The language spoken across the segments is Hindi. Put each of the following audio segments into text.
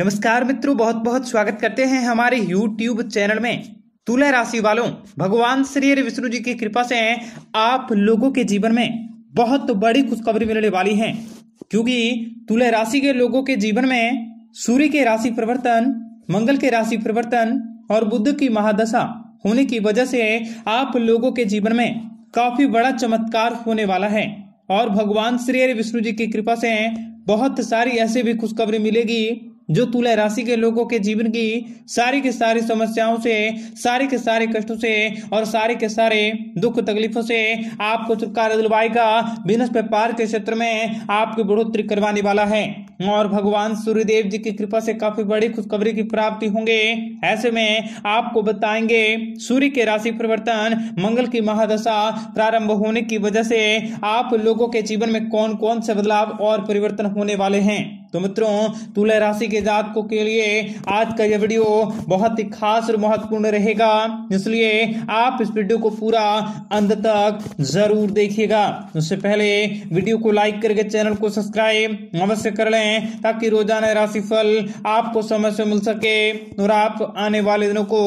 नमस्कार मित्रों बहुत बहुत स्वागत करते हैं हमारे YouTube चैनल में तुला राशि वालों भगवान श्री विष्णु जी की कृपा से आप लोगों के जीवन में बहुत बड़ी खुशखबरी मिलने वाली है क्योंकि तुला राशि के लोगों के जीवन में सूर्य के राशि परिवर्तन मंगल के राशि परिवर्तन और बुद्ध की महादशा होने की वजह से आप लोगों के जीवन में काफी बड़ा चमत्कार होने वाला है और भगवान श्री विष्णु जी की कृपा से बहुत सारी ऐसी भी खुशखबरी मिलेगी जो तुला राशि के लोगों के जीवन की सारी की सारी समस्याओं से सारे के सारे कष्टों से और सारे के सारे दुख तकलीफों से आपको छुटकारा दिलवाएगा बिजनेस व्यापार के क्षेत्र में आपकी बढ़ोतरी करवाने वाला है और भगवान सूर्यदेव जी की कृपा से काफी बड़ी खुशखबरी की प्राप्ति होंगे ऐसे में आपको बताएंगे सूर्य के राशि परिवर्तन मंगल की महादशा प्रारंभ होने की वजह से आप लोगों के जीवन में कौन कौन से बदलाव और परिवर्तन होने वाले हैं तो मित्रों तुला राशि के जातकों के लिए आज का यह वीडियो बहुत ही खास और महत्वपूर्ण रहेगा इसलिए आप इस वीडियो को पूरा अंत तक जरूर देखिएगा उससे पहले वीडियो को लाइक करके चैनल को सब्सक्राइब अवश्य कर लें ताकि रोजाना राशि फल आपको समय से मिल सके और आप आने वाले दिनों को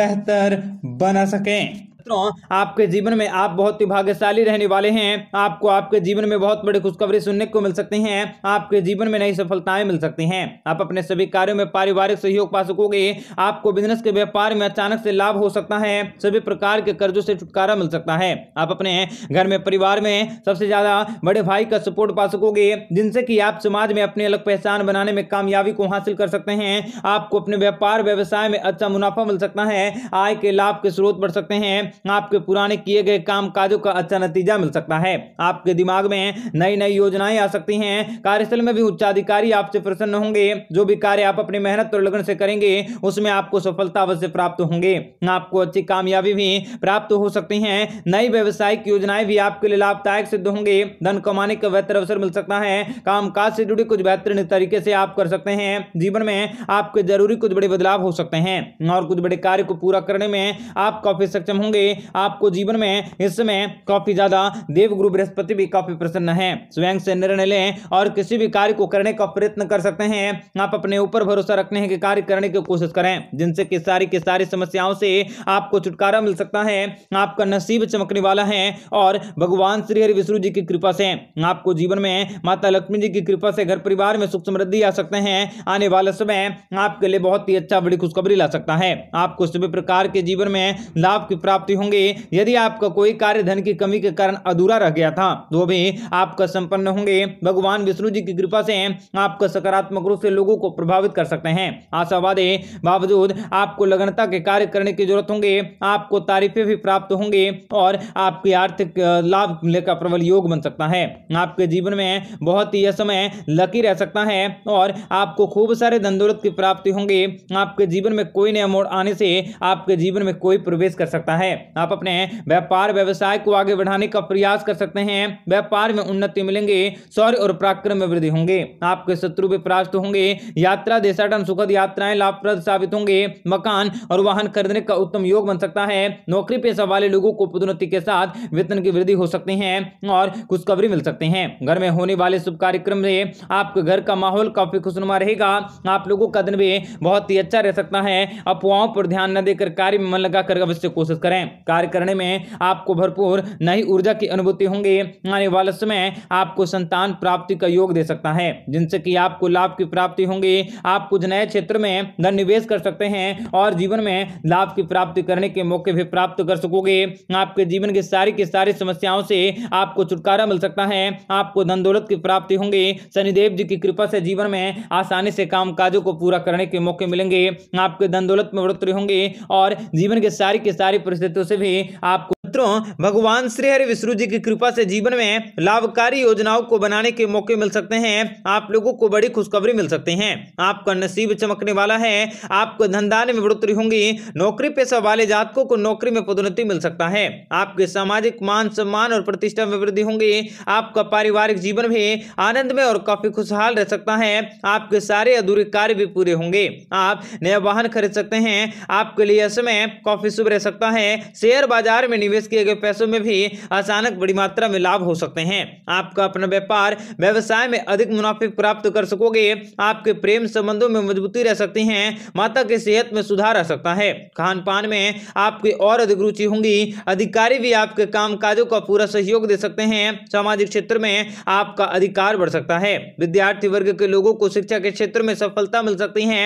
बेहतर बना सकें मित्रों आपके जीवन में आप बहुत ही भाग्यशाली रहने वाले हैं आपको आपके जीवन में बहुत बड़ी खुशखबरी सुनने को मिल सकती है आपके जीवन में नई सफलताएं मिल सकती हैं आप अपने सभी कार्यों में पारिवारिक सहयोग पा सकोगे आपको बिजनेस के व्यापार में अचानक से लाभ हो सकता है सभी प्रकार के कर्जों से छुटकारा मिल सकता है आप अपने घर में परिवार में सबसे ज्यादा बड़े भाई का सपोर्ट पा सकोगे जिनसे कि आप समाज में अपनी अलग पहचान बनाने में कामयाबी को हासिल कर सकते हैं आपको अपने व्यापार व्यवसाय में अच्छा मुनाफा मिल सकता है आय के लाभ के स्रोत बढ़ सकते हैं आपके पुराने किए गए काम काजों का अच्छा नतीजा मिल सकता है आपके दिमाग में नई नई योजनाएं आ सकती हैं कार्यस्थल में भी उच्चाधिकारी आपसे प्रसन्न होंगे जो भी कार्य आप अपनी मेहनत और लगन से करेंगे उसमें आपको सफलता अवश्य प्राप्त होंगे आपको अच्छी कामयाबी भी प्राप्त हो सकती है नई व्यवसायिक योजनाएं भी आपके लिए लाभदायक सिद्ध होंगे धन कमाने का बेहतर अवसर मिल सकता है काम से जुड़े कुछ बेहतरीन तरीके से आप कर सकते हैं जीवन में आपके जरूरी कुछ बड़े बदलाव हो सकते हैं और कुछ बड़े कार्य को पूरा करने में आप काफी सक्षम होंगे आपको जीवन में इस समय काफी ज्यादा देवगुरु बृहस्पति भी काफी प्रसन्न है स्वयं से निर्णय लें और किसी भी कार्य को करने का प्रयत्न कर सकते हैं आप अपने ऊपर भरोसा रखने के कार्य करने की कोशिश करें जिनसे की सारी की सारी समस्याओं से आपको छुटकारा मिल सकता है आपका नसीब चमकने वाला है और भगवान श्री हरि विष्णु जी की कृपा से आपको जीवन में माता लक्ष्मी जी की कृपा से घर परिवार में सुख समृद्धि आ सकते हैं आने वाले समय आपके लिए बहुत ही अच्छा बड़ी खुशखबरी ला सकता है आपको सभी प्रकार के जीवन में लाभ की प्राप्ति प्राप्ति होंगे यदि आपका कोई कार्य धन की कमी के कारण अधूरा रह गया था तो भी आपका संपन्न होंगे भगवान विष्णु जी की कृपा से आपका सकारात्मक रूप से लोगों को प्रभावित कर सकते हैं आशावादे बावजूद आपको लगनता के कार्य करने की जरूरत होंगे आपको तारीफें भी प्राप्त होंगे और आपके आर्थिक लाभ लेकर प्रबल योग बन सकता है आपके जीवन में बहुत ही यह समय लकी रह सकता है और आपको खूब सारे धन दौलत की प्राप्ति होंगे आपके जीवन में कोई नया मोड़ आने से आपके जीवन में कोई प्रवेश कर सकता है आप अपने व्यापार व्यवसाय को आगे बढ़ाने का प्रयास कर सकते हैं व्यापार में उन्नति मिलेंगे सौर्य और पराक्रम में वृद्धि होंगे आपके शत्रु भी परास्त होंगे यात्रा देशाटन सुखद यात्राएं लाभप्रद साबित होंगे मकान और वाहन खरीदने का उत्तम योग बन सकता है नौकरी पेशा वाले लोगों को पदोन्नति के साथ वेतन की वृद्धि हो सकती है और खुशखबरी मिल सकती है घर में होने वाले शुभ कार्यक्रम से आपके घर का माहौल काफी खुशनुमा रहेगा आप लोगों का दिन भी बहुत ही अच्छा रह सकता है अफवाहों पर ध्यान न देकर कार्य में मन लगाकर अवश्य कोशिश करें कार्य करने में आपको भरपूर नई ऊर्जा की अनुभूति होंगी आने वाले समय आपको संतान प्राप्ति का योग दे सकता है जिनसे कि आपको लाभ की प्राप्ति होंगी आप कुछ नए क्षेत्र में धन निवेश कर सकते हैं और जीवन में लाभ की प्राप्ति करने के मौके भी प्राप्त कर सकोगे आपके जीवन की सारी की सारी समस्याओं से आपको छुटकारा मिल सकता है आपको धन दौलत की प्राप्ति होंगी शनिदेव जी की कृपा से जीवन में आसानी से काम को पूरा करने के मौके मिलेंगे आपके धन दौलत में बढ़ोतरी होंगी और जीवन के सारी की सारी परिस्थितियों से भी आपको मित्रों भगवान श्री हरि विष्णु जी की कृपा से जीवन में लाभकारी योजनाओं को बनाने के मौके मिल सकते हैं आप लोगों को बड़ी खुशखबरी मिल सकते हैं आपका नसीब चमकने वाला है आपको धनदान में बढ़ोतरी होंगी नौकरी पेशा वाले जातकों को नौकरी में पदोन्नति मिल सकता है आपके सामाजिक मान सम्मान और प्रतिष्ठा में वृद्धि होंगी आपका पारिवारिक जीवन भी आनंद में और काफी खुशहाल रह सकता है आपके सारे अधूरे कार्य भी पूरे होंगे आप नया वाहन खरीद सकते हैं आपके लिए समय काफी शुभ रह सकता है शेयर बाजार में निवेश निवेश किए गए पैसों में भी अचानक बड़ी मात्रा में लाभ हो सकते हैं आपका अपना व्यापार व्यवसाय में अधिक मुनाफे प्राप्त कर सकोगे आपके प्रेम संबंधों में मजबूती रह सकती है माता की सेहत में सुधार आ सकता है खान पान में आपकी और अधिक रुचि होंगी अधिकारी भी आपके काम काजों का पूरा सहयोग दे सकते हैं सामाजिक क्षेत्र में आपका अधिकार बढ़ सकता है विद्यार्थी वर्ग के लोगों को शिक्षा के क्षेत्र में सफलता मिल सकती है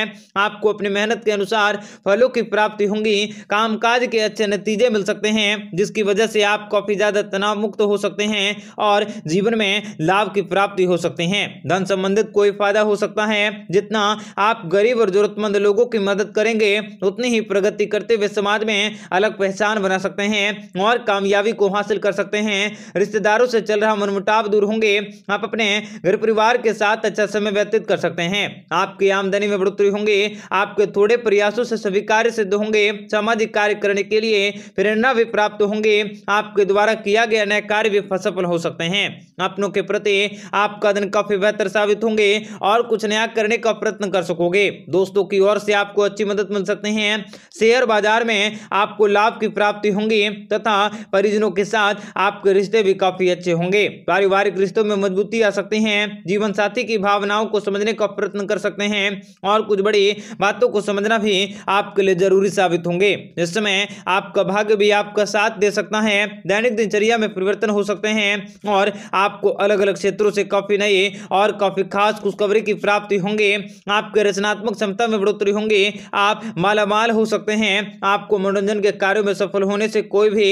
आपको अपनी मेहनत के अनुसार फलों की प्राप्ति होंगी काम के अच्छे नतीजे मिल सकते हैं जिस जिसकी वजह से आप काफ़ी ज़्यादा तनाव मुक्त हो सकते हैं और जीवन में लाभ की प्राप्ति हो सकते हैं धन संबंधित कोई फायदा हो सकता है जितना आप गरीब और जरूरतमंद लोगों की मदद करेंगे उतनी ही प्रगति करते हुए समाज में अलग पहचान बना सकते हैं और कामयाबी को हासिल कर सकते हैं रिश्तेदारों से चल रहा मनमुटाव दूर होंगे आप अपने घर परिवार के साथ अच्छा समय व्यतीत कर सकते हैं आपकी आमदनी में बढ़ोतरी होंगे आपके थोड़े प्रयासों से सभी कार्य सिद्ध होंगे सामाजिक कार्य करने के लिए प्रेरणा भी प्राप्त होंगे आपके द्वारा किया गया नए कार्य भी सफल हो सकते हैं अपनों के प्रति आपका दिन काफी बेहतर साबित होंगे और कुछ नया करने का प्रयत्न कर सकोगे दोस्तों की ओर से आपको अच्छी मदद मिल सकते हैं शेयर बाजार में आपको लाभ की प्राप्ति होंगी तथा परिजनों के साथ आपके रिश्ते भी काफी अच्छे होंगे पारिवारिक रिश्तों में मजबूती आ सकती है जीवन साथी की भावनाओं को समझने का प्रयत्न कर सकते हैं और कुछ बड़ी बातों को समझना भी आपके लिए जरूरी साबित होंगे इस समय आपका भाग्य भी आपका साथ दे सकता है दैनिक दिनचर्या में परिवर्तन हो सकते हैं और आपको अलग अलग क्षेत्रों से काफ़ी नए और काफ़ी खास खुशखबरी की प्राप्ति होंगे आपके रचनात्मक क्षमता में बढ़ोतरी होंगे आप मालामाल हो सकते हैं आपको मनोरंजन के कार्यों में सफल होने से कोई भी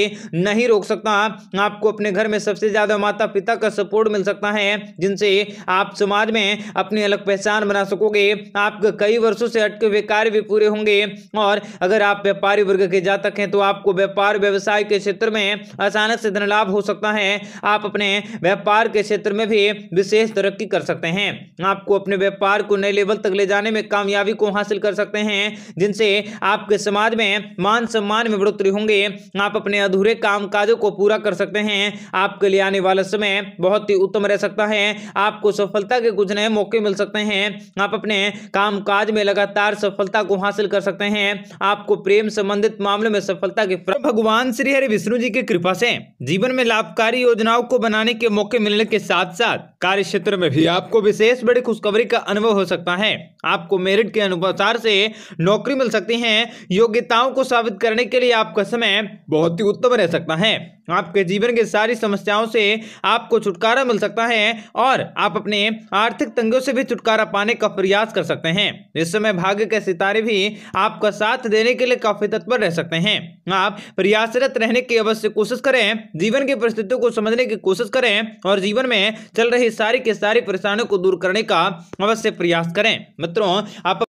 नहीं रोक सकता आपको अपने घर में सबसे ज़्यादा माता पिता का सपोर्ट मिल सकता है जिनसे आप समाज में अपनी अलग पहचान बना सकोगे आपके कई वर्षों से अटके हुए कार्य भी पूरे होंगे और अगर आप व्यापारी वर्ग के जातक हैं तो आपको व्यापार व्यवसाय के क्षेत्र में अचानक से धनलाभ हो सकता है आप अपने व्यापार के क्षेत्र में भी विशेष तरक्की कर सकते हैं आपको अपने व्यापार को नए लेवल तक ले जाने में कामयाबी को हासिल कर सकते हैं जिनसे आपके समाज में मान सम्मान में बढ़ोतरी होंगे आप अपने अधूरे काम काजों को पूरा कर सकते हैं आपके लिए आने वाला समय बहुत ही उत्तम रह सकता है आपको सफलता के कुछ नए मौके मिल सकते हैं आप अपने काम काज में लगातार सफलता को हासिल कर सकते हैं आपको प्रेम संबंधित मामले में सफलता के भगवान श्री हरि श्री विष्णु जी की कृपा से जीवन में लाभकारी योजनाओं को बनाने के मौके मिलने के साथ साथ कार्य क्षेत्र में भी आपको विशेष बड़ी खुशखबरी का अनुभव हो सकता है आपको मेरिट के अनुसार से नौकरी मिल सकती है योग्यताओं को साबित करने के लिए आपका समय बहुत ही उत्तम रह सकता है आपके जीवन की सारी समस्याओं से आपको छुटकारा मिल सकता है और आप अपने आर्थिक तंगियों से भी छुटकारा पाने का प्रयास कर सकते हैं इस समय भाग्य के सितारे भी आपका साथ देने के लिए काफी तत्पर रह सकते हैं आप प्रयासरत रहने की अवश्य कोशिश करें जीवन की परिस्थितियों को समझने की कोशिश करें और जीवन में चल रही सारी के सारी परेशानियों को दूर करने का अवश्य प्रयास करें मित्रों आप